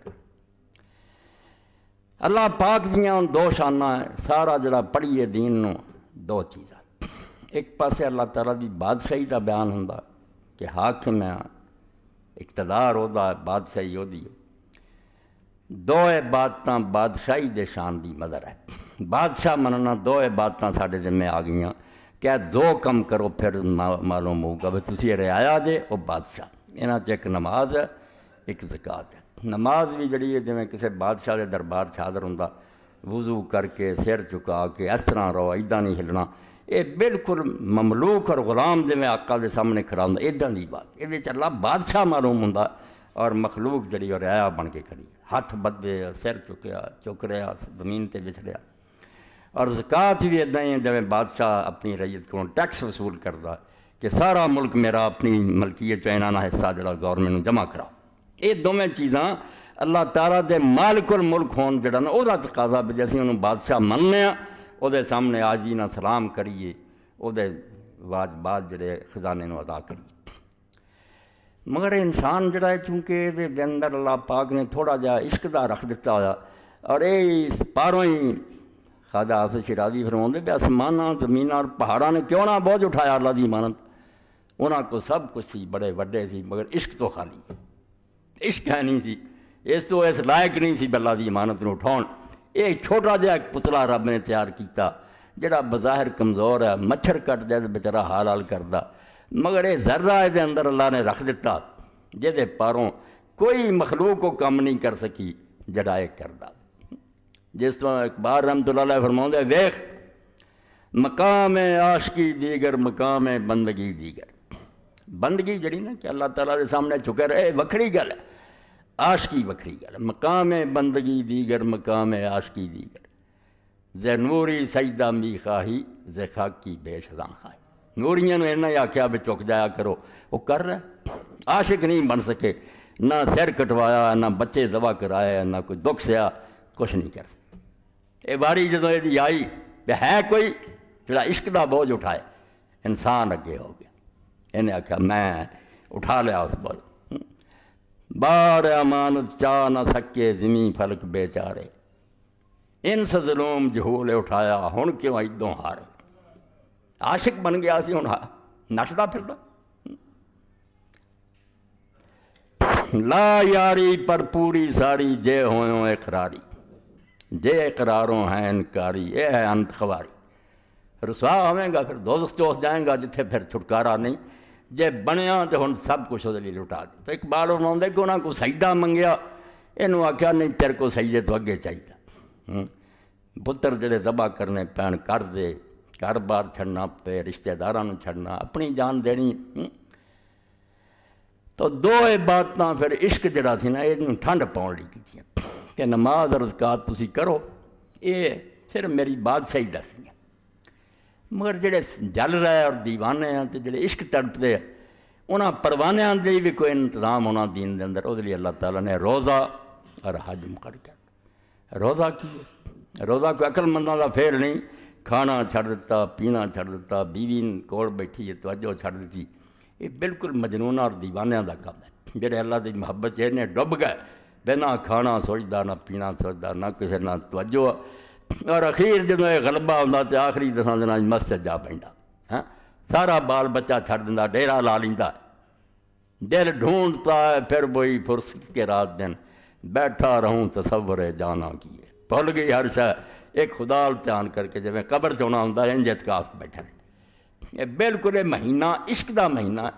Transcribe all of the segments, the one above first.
करना अल्लाह पाक दियां दो शाना है सारा जरा पढ़िए दीन नो दो चीज़ा एक पास अल्लाह तला की बादशाही का बयान हों कि हाकिम है इकतदार ओहदा बादशाही ओहदी दो बात बादशाही दे शान की मदर है बादशाह मनना दो बात साढ़े जिम्मे आ गई क्या दो कम करो फिर मालूम होगा भी तुम रियाया जे वह बादशाह इन्हों एक नमाज है एक जकात है नमाज़ भी जड़ी है जिमें किसी बादशाह के दरबार छादर हों वजू करके सिर चुका के इस तरह रहो इदा नहीं हिलना ये बिल्कुल ममलूक और गुलाम जिमें आका के सामने खड़ा हूँ इदा दी बात ये अला बादशाह मालूम हों और मखलूक जी रया बन के खड़ी हथ बदे सिर चुकया चुक रहा जमीन पर विछड़िया और जकात भी इदा ही है जमें बादशाह अपनी रईयत को टैक्स वसूल करता कि सारा मुल्क मेरा अपनी मलकीयत चाहना हिस्सा जरा गौरमेंट जमा कराओ ये दोवें चीज़ा अल्लाह तारा के मालिक उल मुल्क होन जो तकाजा बच्चे असं उन्होंने बादशाह मनने वो सामने आज जी ना सलाम करिए बाद बाद जे खजाने अदा करिए मगर इंसान जड़ा है चूंकि ये अंदर अल्लाह पाक ने थोड़ा जहा इश्क रख दिता हुआ और यारों ही खादा आफिशिराजी फरमाते भी आसमाना जमीन और पहाड़ों ने क्यों ना बोझ उठाया अल्लाह की मानत उन्होंने को सब कुछ सी बड़े व्डे थी मगर इश्क तो खाली इश्क है नहीं सी इस तो इस लायक नहीं सी बला की इमानत को उठा एक छोटा जहा पुतला रब ने तैयार किया जोड़ा बजाहिर कमजोर है मच्छर कट जाए बेचारा हाल हाल करता मगर ये जर्रा ये अंदर अल्लाह ने रख दिता जेदे पारों कोई मखलूक को कम नहीं कर सकी जड़ा ये करता जिस तरह अखबार रमदुल्ला फरमाते वेख मकाम आशकी दीगर मकाम बंदगी दीगर बंदगी जड़ी ना कि अल्लाह तला के सामने चुके रहे वक्री गल आशकी वक्री गल मकाम बंदगी दीगर मकाम आशकी दीगर जै नूरी सईदा मी खाही जै खाकी बेशदा खाही नूरिया ने इन्हें आख्या भी चुक जाया करो वो कर रहा आशिक नहीं बन सके ना सिर कटवाया ना बच्चे दवा कराया ना कोई दुख सया कुछ नहीं कर ये बारी जो यदि आई है कोई जरा इश्क का बोझ उठाए इंसान अगे हो गया इन्हें आख्या मैं उठा लिया उस बल बार मान चा न सके जिमी फलक बेचारे इन सजलोम जहूल उठाया हूँ क्यों इदों हारे आशिक बन गया सी हूँ नचता फिर ला यारी पर पूरी सारी जे हो इकरारी जे इकरारों हैं इनकारी ये है अंत खबारी रसवा होवेगा फिर दोस्त चोस जाएगा जिथे फिर छुटकारा नहीं ਜੇ ਬਣਿਆ ਤੇ ਹੁਣ ਸਭ ਕੁਝ ਉਹਦੇ ਲਈ ਲੁਟਾ ਦੇ ਤਾਂ ਇਕਬਾਲ ਉਹਨਾਂ ਆਉਂਦਾ ਕਿ ਉਹਨਾਂ ਕੋ ਸਜਦਾ ਮੰਗਿਆ ਇਹਨੂੰ ਆਖਿਆ ਨਹੀਂ ਤੇਰੇ ਕੋ ਸਜਦੇ ਤੋਂ ਅੱਗੇ ਚਾਹੀਦਾ ਪੁੱਤਰ ਜਿਹੜੇ ਜ਼ਬਾ ਕਰਨੇ ਪੈਣ ਕਰ ਦੇ ਘਰ-ਬਾਰ ਛੱਡਣਾ ਪਏ ਰਿਸ਼ਤੇਦਾਰਾਂ ਨੂੰ ਛੱਡਣਾ ਆਪਣੀ ਜਾਨ ਦੇਣੀ ਤਾਂ ਦੋਏ ਬਾਤਾਂ ਫਿਰ ਇਸ਼ਕ ਜਿਹੜਾ ਸੀ ਨਾ ਇਹਨੂੰ ਠੰਡ ਪਾਉਣ ਲਈ ਕੀਤੀਆਂ ਕਿ ਨਮਾਜ਼ ਰਜ਼ਕਾਤ ਤੁਸੀਂ ਕਰੋ ਇਹ ਫਿਰ ਮੇਰੀ ਬਾਤ ਸਹੀ ਦੱਸੀ ਮਗਰ ਜਿਹੜੇ ਜਲ ਰਹੇ ਔਰ دیਵਾਨੇ ਆ ਤੇ ਜਿਹੜੇ ਇਸ਼ਕ ਤੜਪਦੇ ਆ ਉਹਨਾਂ ਪਰਵਾਨਿਆਂ ਦੇ ਵੀ ਕੋਈ ਇੰਤਜ਼ਾਮ ਹੋਣਾ دین ਦੇ ਅੰਦਰ ਉਹਦੇ ਲਈ ਅੱਲਾਹ ਤਾਲਾ ਨੇ ਰੋਜ਼ਾ ਔਰ ਹਜ ਮੁਕਰ ਕਰ ਰੋਜ਼ਾ ਕੀ ਹੈ ਰੋਜ਼ਾ ਕੋਈ ਅਕਲਮੰਦਾਂ ਦਾ ਫੇਰ ਨਹੀਂ ਖਾਣਾ ਛੱਡ ਦਿੱਤਾ ਪੀਣਾ ਛੱਡ ਦਿੱਤਾ ਬੀਵੀ ਕੋਲ ਬੈਠੀ ਹੈ ਤਵਜੋ ਛੱਡ ਦਿੱਤੀ ਇਹ ਬਿਲਕੁਲ ਮਜਨੂਨਾਂ ਔਰ دیਵਾਨਿਆਂ ਦਾ ਕੰਮ ਹੈ ਜਿਹੜੇ ਅੱਲਾਹ ਦੀ ਮੁਹੱਬਤ 'ਚ ਇਹਨੇ ਡੁੱਬ ਗਏ ਬਿਨਾ ਖਾਣਾ ਸੋਚਦਾ ਨਾ ਪੀਣਾ ਸੋਚਦਾ ਨਾ ਕਿਸੇ ਨਾਲ ਤਵਜੋ और अखीर जो यह गलबा तो आखिरी दसा दिन मस्जिद जा पा सारा बाल बच्चा छड़ दिता डेरा ला लिंदा दिल ढूंढता है फिर बोई फुरस के रात दिन बैठा रहूं तसवर है जाना की है भुल गई हर शह एक खुदाल ध्यान करके जब कबर चौना हों इंज इतकाफ बैठा ये बिल्कुल महीना इश्क का महीना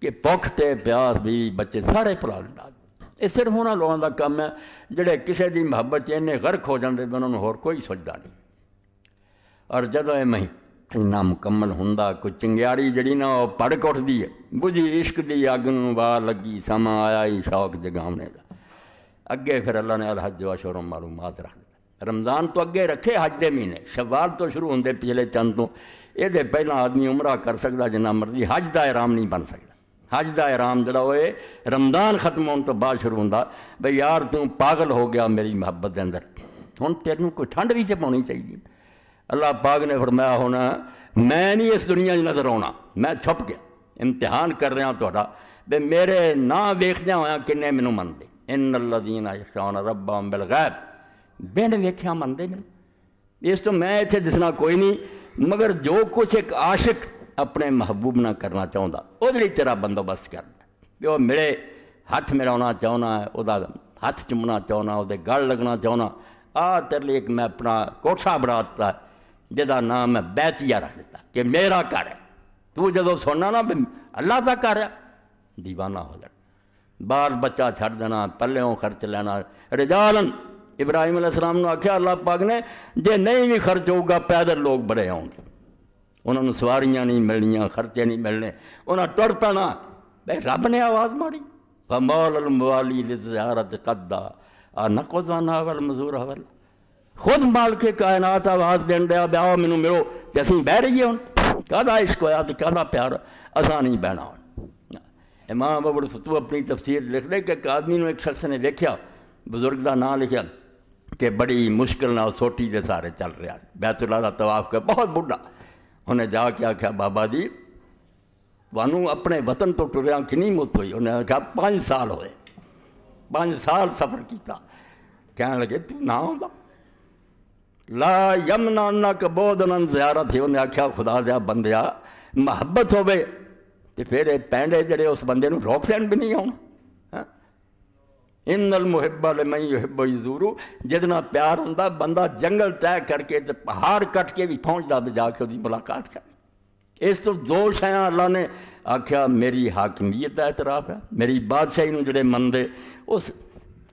कि भुख तो प्यास भी बच्चे सारे भुला लाते ਇਹ ਸਿਰਫ ਉਹਨਾਂ ਲੋਕਾਂ ਦਾ ਕੰਮ ਹੈ ਜਿਹੜੇ ਕਿਸੇ ਦੀ ਮੁਹੱਬਤ 'ਚ ਇੰਨੇ ਗਰਕ ਹੋ ਜਾਂਦੇ ਵੀ ਉਹਨਾਂ ਨੂੰ ਹੋਰ ਕੋਈ ਸੋਚਦਾ ਨਹੀਂ ਔਰ ਜਦੋਂ ਇਹ ਮਹੀ ਨਾ ਮੁਕੰਮਲ ਹੁੰਦਾ ਕੋਈ ਚੰਗਿਆਰੀ ਜਿਹੜੀ ਨਾ ਉਹ ਪੜਕ ਉੱਠਦੀ ਹੈ ਬੁਝੀ ਇਸ਼ਕ ਦੀ ਅੱਗ ਨੂੰ ਵਾ ਲੱਗੀ ਸਮਾਂ ਆਇਆ ਹੀ ਸ਼ੌਕ ਜਗਾਉਣੇ ਦਾ ਅੱਗੇ ਫਿਰ ਅੱਲਾ ਨੇ ਅਲ ਹਜ ਵਸ਼ਰ ਮਾਲੂਮਾਤ ਰੱਖ ਦਿੱਤਾ ਰਮਜ਼ਾਨ ਤੋਂ ਅੱਗੇ ਰੱਖੇ ਹਜ ਦੇ ਮਹੀਨੇ ਸ਼ਵਾਲ ਤੋਂ ਸ਼ੁਰੂ ਹੁੰਦੇ ਪਿਛਲੇ ਚੰਦ ਤੋਂ ਇਹਦੇ ਪਹਿਲਾਂ ਆਦਮੀ ਉਮਰਾ ਕਰ ਸਕਦਾ ਜਿੰਨਾ ਮਰਜ਼ੀ ਹਜ ਦਾ ਇਰਾਮ ਨਹੀਂ ਬਣ ਸਕਦਾ हज का आराम जरा वो रमदान खत्म होने तो बाद शुरू हों यार तू पागल हो गया मेरी मुहब्बत के अंदर हूँ तेन कोई ठंड भी चपानी चाहिए अल्लाह पाग ने फरमाया होना मैं नहीं इस दुनिया में नजर आना मैं छुप गया इम्तिहान कर रहा थोड़ा बे मेरे ना वेखद्या होया किन्ने मन दे इन अल्ला दीन शान रब्बा बिल गैब बिन वेख्या मनते मैनू इस तो मैं इतने दिसना कोई नहीं मगर जो कुछ एक आशिक ਆਪਣੇ ਮਹਿਬੂਬ ਨਾਲ ਕਰਨਾ ਚਾਹੁੰਦਾ ਉਹਦੇ ਲਈ ਤੇਰਾ ਬੰਦੋਬਸਤ ਕਰਦਾ ਵੀ ਉਹ ਮਿਲੇ ਹੱਥ ਮਿਲਾਉਣਾ ਚਾਹੁੰਦਾ ਉਹਦਾ ਹੱਥ ਚੁੰਮਣਾ ਚਾਹੁੰਦਾ ਉਹਦੇ ਗਲ ਲੱਗਣਾ ਚਾਹੁੰਦਾ ਆ ਤੇਰੇ ਲਈ ਇੱਕ ਮੈਂ ਆਪਣਾ ਕੋਠਾ ਬਣਾ ਦਿੱਤਾ ਜਿਹਦਾ ਨਾਮ ਮੈਂ ਬੈਤੀਆ ਰੱਖ ਦਿੱਤਾ ਕਿ ਮੇਰਾ ਘਰ ਹੈ ਤੂੰ ਜਦੋਂ ਸੁਣਨਾ ਨਾ ਅੱਲਾ ਦਾ ਘਰ ਹੈ دیਵਾਨਾ ਹੋ ਜਾ ਬਾਹਰ ਬੱਚਾ ਛੱਡ ਦੇਣਾ ਪੱਲਿਓਂ ਖਰਚ ਲੈਣਾ ਰਜਾਲਨ ਇਬਰਾਹੀਮ ਅਲੈਹਿਸਲਾਮ ਨੂੰ ਆਖਿਆ ਅੱਲਾਹ ਪਾਕ ਨੇ ਜੇ ਨਹੀਂ ਵੀ ਖਰਚ ਹੋਊਗਾ ਪੈਦਲ ਲੋਕ ਬੜੇ ਆਉਣਗੇ उन्होंने सवारियां नहीं मिलनिया खर्चे नहीं मिलने उन्हें टुट पैना भाई रब ने आवाज माड़ी फमौल मवाली लिजारत कदा आ नकोदाना अवल मजूर अवल खुद माल के कायनात आवाज दे ब्याह मैनू मिलो कि असं बह रही हूँ कहदा इश्क होया तो कहदा प्यार असा नहीं बहना हूं इमाम बबुल फतू अपनी तफसीर लिख दे कि एक आदमी एक शख्स ने देखा बुजुर्ग का ना लिखा कि बड़ी मुश्किल ना सोटी के सहारे चल रहा बैतुल्ला तवाफ कर बहुत बुढ़ा ਉਹਨੇ ਜਾ ਕੇ ਆਖਿਆ ਬਾਬਾ ਜੀ ਤੁਹਾਨੂੰ ਆਪਣੇ ਵਤਨ ਤੋਂ ਟੁਰਿਆ ਕਿੰਨੀ ਮੁੱਤ ਹੋਈ ਉਹਨੇ ਆਖਿਆ 5 ਸਾਲ ਹੋਏ 5 ਸਾਲ ਸਫ਼ਰ ਕੀਤਾ ਕਹਿਣ ਲੱਗੇ ਤੂੰ ਨਾ ਆਉਂਦਾ ਲਾ ਯਮਨਾ ਨਕ ਬੋਧਨੰ ਜ਼ਿਆਰਤ ਹੀ ਉਹਨੇ ਆਖਿਆ ਖੁਦਾ ਦੇ ਬੰਦਿਆ ਮੁਹੱਬਤ ਹੋਵੇ ਤੇ ਫਿਰ ਇਹ ਪੈਂਡੇ ਜਿਹੜੇ ਉਸ ਬੰਦੇ ਨੂੰ ਰੋਕ ਲੈਣ ਵੀ ਨਹੀਂ ਆਉਣਾ ਇਨਲ ਮੁਹੱਬਤ ਲੈ ਮੈਂ ਯਹਬ ਯਜ਼ੂਰੂ ਜਿਹਦੇ ਨਾਲ ਪਿਆਰ ਹੁੰਦਾ ਬੰਦਾ ਜੰਗਲ ਤੈ ਕਰਕੇ ਤੇ ਪਹਾੜ ਕੱਟ ਕੇ ਵੀ ਪਹੁੰਚਦਾ ਤੇ ਜਾ ਕੇ ਉਹਦੀ ਮੁਲਾਕਾਤ ਕਰ ਇਸ ਤੋਂ ਦੋ ਸ਼ਾਇਆ ਅੱਲਾ ਨੇ ਆਖਿਆ ਮੇਰੀ ਹਾਕਮੀਅਤ ਦਾ ਇਤਰਾਫ ਹੈ ਮੇਰੀ ਬਾਦਸ਼ਾਹੀ ਨੂੰ ਜਿਹੜੇ ਮੰਨਦੇ ਉਸ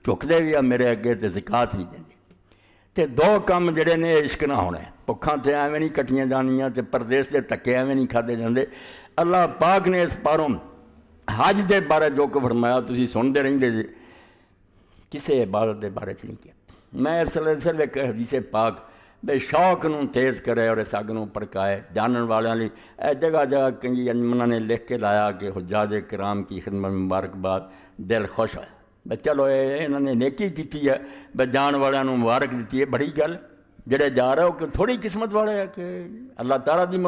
ਝੁਕਦੇ ਵੀ ਆ ਮੇਰੇ ਅੱਗੇ ਤੇ ਜ਼ਕਾਤ ਵੀ ਦਿੰਦੇ ਤੇ ਦੋ ਕੰਮ ਜਿਹੜੇ ਨੇ ਇਸ਼ਕ ਨਾ ਹੋਣੇ ਭੁੱਖਾਂ ਤੇ ਐਵੇਂ ਨਹੀਂ ਕਟੀਆਂ ਜਾਣੀਆਂ ਤੇ ਪਰਦੇਸ ਦੇ ਧੱਕੇ ਐਵੇਂ ਨਹੀਂ ਖਾਦੇ ਜਾਂਦੇ ਅੱਲਾ ਪਾਕ ਨੇ ਇਸ ਪਾਰੋਂ ਹਜ ਦੇ ਬਾਰੇ ਜੋ ਕੁ ਫਰਮਾਇਆ ਤੁਸੀਂ ਸੁਣਦੇ ਰਹਿੰਦੇ ਜੀ किसी इबादत के बारे च नहीं किया मैं इसलिए सिर्फ एक हदीसे पाक बे शौक न तेज़ करे और इस अगन भड़काए जानने वाले जगह जगह कई अंजमन ने लिख के लाया कि हुजा दे कराम की खिदमत मुबारकबाद दिल खुश है ब चलो इन्होंने नेकी की है ब जान वालों मुबारक दी है बड़ी गल जे जा रहे हो कि थोड़ी किस्मत वाले है कि अल्लाह तारा की